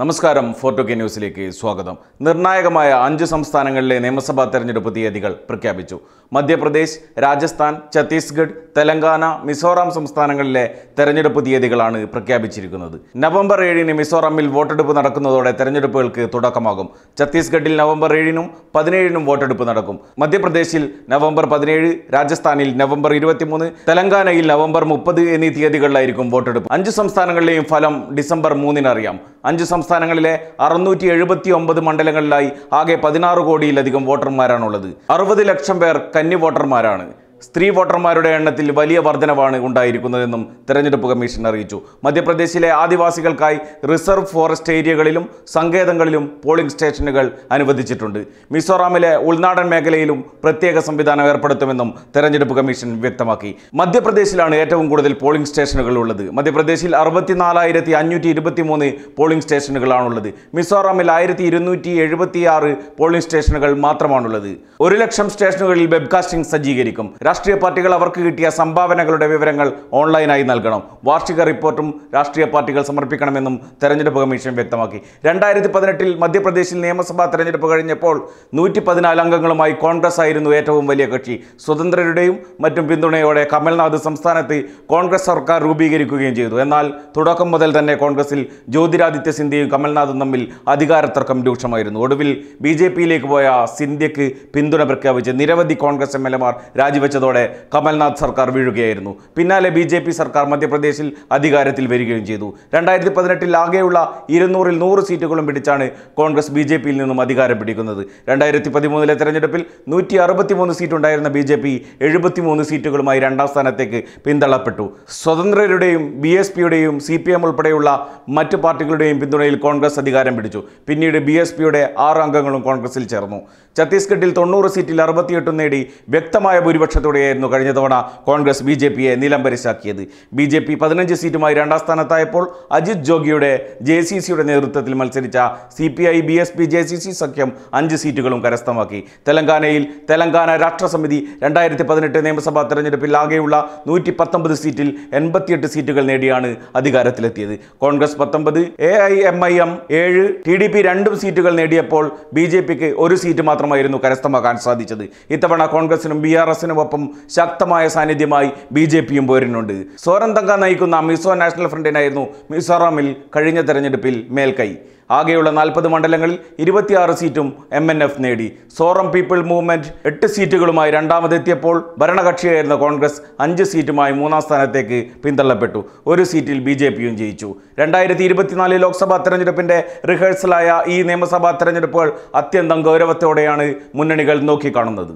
നമസ്കാരം ഫോർട്ടോ കെ ന്യൂസിലേക്ക് സ്വാഗതം നിർണായകമായ അഞ്ച് സംസ്ഥാനങ്ങളിലെ നിയമസഭാ തെരഞ്ഞെടുപ്പ് തീയതികൾ പ്രഖ്യാപിച്ചു മധ്യപ്രദേശ് രാജസ്ഥാൻ ഛത്തീസ്ഗഡ് തെലങ്കാന മിസോറാം സംസ്ഥാനങ്ങളിലെ തെരഞ്ഞെടുപ്പ് തീയതികളാണ് പ്രഖ്യാപിച്ചിരിക്കുന്നത് നവംബർ ഏഴിന് മിസോറാമിൽ വോട്ടെടുപ്പ് നടക്കുന്നതോടെ തെരഞ്ഞെടുപ്പുകൾക്ക് തുടക്കമാകും ഛത്തീസ്ഗഡിൽ നവംബർ ഏഴിനും പതിനേഴിനും വോട്ടെടുപ്പ് നടക്കും മധ്യപ്രദേശിൽ നവംബർ പതിനേഴ് രാജസ്ഥാനിൽ നവംബർ ഇരുപത്തിമൂന്ന് തെലങ്കാനയിൽ നവംബർ മുപ്പത് എന്നീ തീയതികളിലായിരിക്കും വോട്ടെടുപ്പ് അഞ്ച് സംസ്ഥാനങ്ങളിലെയും ഫലം ഡിസംബർ മൂന്നിനറിയാം അറിയാം അഞ്ച് സംസ്ഥാനങ്ങളിലെ അറുന്നൂറ്റി എഴുപത്തി ഒമ്പത് മണ്ഡലങ്ങളിലായി ആകെ പതിനാറ് കോടിയിലധികം വോട്ടർമാരാണുള്ളത് അറുപത് ലക്ഷം പേർ കന്നി വോട്ടർമാരാണ് സ്ത്രീ വോട്ടർമാരുടെ എണ്ണത്തിൽ വലിയ വർധനവാണ് ഉണ്ടായിരിക്കുന്നതെന്നും തെരഞ്ഞെടുപ്പ് കമ്മീഷൻ അറിയിച്ചു മധ്യപ്രദേശിലെ ആദിവാസികൾക്കായി റിസർവ് ഫോറസ്റ്റ് ഏരിയകളിലും സങ്കേതങ്ങളിലും പോളിംഗ് സ്റ്റേഷനുകൾ അനുവദിച്ചിട്ടുണ്ട് മിസോറാമിലെ ഉൾനാടൻ മേഖലയിലും പ്രത്യേക സംവിധാനം ഏർപ്പെടുത്തുമെന്നും തെരഞ്ഞെടുപ്പ് കമ്മീഷൻ വ്യക്തമാക്കി മധ്യപ്രദേശിലാണ് ഏറ്റവും കൂടുതൽ പോളിംഗ് സ്റ്റേഷനുകൾ ഉള്ളത് മധ്യപ്രദേശിൽ അറുപത്തിനാലായിരത്തി അഞ്ഞൂറ്റി ഇരുപത്തിമൂന്ന് പോളിംഗ് സ്റ്റേഷനുകളാണുള്ളത് മിസോറാമിൽ ആയിരത്തി ഇരുന്നൂറ്റി എഴുപത്തിയാറ് പോളിംഗ് സ്റ്റേഷനുകൾ മാത്രമാണുള്ളത് ഒരു ലക്ഷം സ്റ്റേഷനുകളിൽ വെബ്കാസ്റ്റിംഗ് സജ്ജീകരിക്കും രാഷ്ട്രീയ പാർട്ടികൾ അവർക്ക് കിട്ടിയ സംഭാവനകളുടെ വിവരങ്ങൾ ഓൺലൈനായി നൽകണം വാർഷിക റിപ്പോർട്ടും രാഷ്ട്രീയ പാർട്ടികൾ സമർപ്പിക്കണമെന്നും തെരഞ്ഞെടുപ്പ് കമ്മീഷൻ വ്യക്തമാക്കി രണ്ടായിരത്തി പതിനെട്ടിൽ മധ്യപ്രദേശിൽ നിയമസഭാ തെരഞ്ഞെടുപ്പ് കഴിഞ്ഞപ്പോൾ നൂറ്റി പതിനാല് അംഗങ്ങളുമായി കോൺഗ്രസ് ആയിരുന്നു ഏറ്റവും വലിയ കക്ഷി സ്വതന്ത്രരുടെയും മറ്റും പിന്തുണയോടെ കമൽനാഥ് സംസ്ഥാനത്ത് കോൺഗ്രസ് സർക്കാർ രൂപീകരിക്കുകയും ചെയ്തു എന്നാൽ തുടക്കം മുതൽ തന്നെ കോൺഗ്രസിൽ ജ്യോതിരാദിത്യ സിന്ധ്യയും കമൽനാഥും തമ്മിൽ അധികാര തർക്കം രൂക്ഷമായിരുന്നു ഒടുവിൽ ബി ജെ പിയിലേക്ക് പോയ സിന്ധ്യക്ക് പിന്തുണ പ്രഖ്യാപിച്ച് നിരവധി കോൺഗ്രസ് എം എൽ എമാർ രാജിവെച്ചത് ആരംഭിച്ചതോടെ കമൽനാഥ് സർക്കാർ വീഴുകയായിരുന്നു പിന്നാലെ ബി ജെ പി സർക്കാർ മധ്യപ്രദേശിൽ അധികാരത്തിൽ വരികയും ചെയ്തു രണ്ടായിരത്തി പതിനെട്ടിൽ ആകെയുള്ള ഇരുന്നൂറിൽ നൂറ് സീറ്റുകളും പിടിച്ചാണ് കോൺഗ്രസ് ബി ജെ പിയിൽ നിന്നും അധികാരം പിടിക്കുന്നത് രണ്ടായിരത്തി പതിമൂന്നിലെ തെരഞ്ഞെടുപ്പിൽ നൂറ്റി മൂന്ന് സീറ്റുണ്ടായിരുന്ന ബി ജെ പി എഴുപത്തിമൂന്ന് സീറ്റുകളുമായി രണ്ടാം സ്ഥാനത്തേക്ക് പിന്തള്ളപ്പെട്ടു സ്വതന്ത്രരുടെയും ബി എസ് പിയുടെയും സി പി എം ഉൾപ്പെടെയുള്ള മറ്റ് പാർട്ടികളുടെയും പിന്തുണയിൽ കോൺഗ്രസ് അധികാരം പിടിച്ചു പിന്നീട് ബി എസ് പിയുടെ ആറ് അംഗങ്ങളും കോൺഗ്രസിൽ ചേർന്നു ഛത്തീസ്ഗഡിൽ തൊണ്ണൂറ് സീറ്റിൽ അറുപത്തിയെട്ടും നേടി വ്യക്തമായ ഭൂരിപക്ഷം ഭൂരിപക്ഷത്തോടെയായിരുന്നു കഴിഞ്ഞ തവണ കോൺഗ്രസ് ബി ജെ പിയെ നിലംബരിശാക്കിയത് ബി ജെ പി പതിനഞ്ച് സീറ്റുമായി രണ്ടാം സ്ഥാനത്തായപ്പോൾ അജിത് ജോഗിയുടെ ജെ സി സിയുടെ നേതൃത്വത്തിൽ മത്സരിച്ച C P I B S P J C C സഖ്യം അഞ്ച് സീറ്റുകളും കരസ്ഥമാക്കി തെലങ്കാനയിൽ തെലങ്കാന രാഷ്ട്രസമിതി രണ്ടായിരത്തി പതിനെട്ട് നിയമസഭാ തെരഞ്ഞെടുപ്പിൽ ആകെയുള്ള നൂറ്റി പത്തൊമ്പത് സീറ്റിൽ എൺപത്തിയെട്ട് സീറ്റുകൾ നേടിയാണ് അധികാരത്തിലെത്തിയത് കോൺഗ്രസ് പത്തൊമ്പത് A I M I M ഏഴ് ടി ഡി പി രണ്ടും സീറ്റുകൾ നേടിയപ്പോൾ ബി ജെ പിക്ക് ഒരു സീറ്റ് മാത്രമായിരുന്നു കരസ്ഥമാക്കാൻ സാധിച്ചത് ഇത്തവണ കോൺഗ്രസിനും ബി ആർ എസിനും ഒപ്പം ശക്തമായ സാന്നിധ്യമായി ബി ജെ പിയും പോരിനുണ്ട് സോരന്തങ്ക നയിക്കുന്ന മിസോ നാഷണൽ ഫ്രണ്ടിനായിരുന്നു മിസോറാമിൽ കഴിഞ്ഞ തെരഞ്ഞെടുപ്പിൽ മേൽക്കൈ ആകെയുള്ള നാൽപ്പത് മണ്ഡലങ്ങളിൽ ഇരുപത്തിയാറ് സീറ്റും എം എൻ എഫ് നേടി സോറം പീപ്പിൾ മൂവ്മെന്റ് എട്ട് സീറ്റുകളുമായി രണ്ടാമതെത്തിയപ്പോൾ ഭരണകക്ഷിയായിരുന്ന കോൺഗ്രസ് അഞ്ച് സീറ്റുമായി മൂന്നാം സ്ഥാനത്തേക്ക് പിന്തള്ളപ്പെട്ടു ഒരു സീറ്റിൽ ബി ജെ പിയും ജയിച്ചു രണ്ടായിരത്തി ഇരുപത്തിനാല് ലോക്സഭാ തെരഞ്ഞെടുപ്പിന്റെ റിഹേഴ്സലായ ഈ നിയമസഭാ തെരഞ്ഞെടുപ്പുകൾ അത്യന്തം ഗൗരവത്തോടെയാണ് മുന്നണികൾ നോക്കിക്കാണുന്നത്